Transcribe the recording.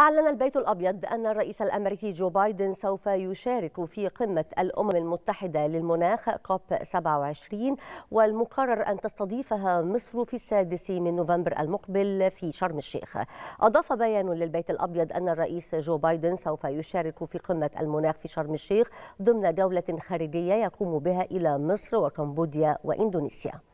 أعلن البيت الأبيض أن الرئيس الأمريكي جو بايدن سوف يشارك في قمة الأمم المتحدة للمناخ كوب 27 والمقرر أن تستضيفها مصر في السادس من نوفمبر المقبل في شرم الشيخ أضاف بيان للبيت الأبيض أن الرئيس جو بايدن سوف يشارك في قمة المناخ في شرم الشيخ ضمن جولة خارجية يقوم بها إلى مصر وكمبوديا وإندونيسيا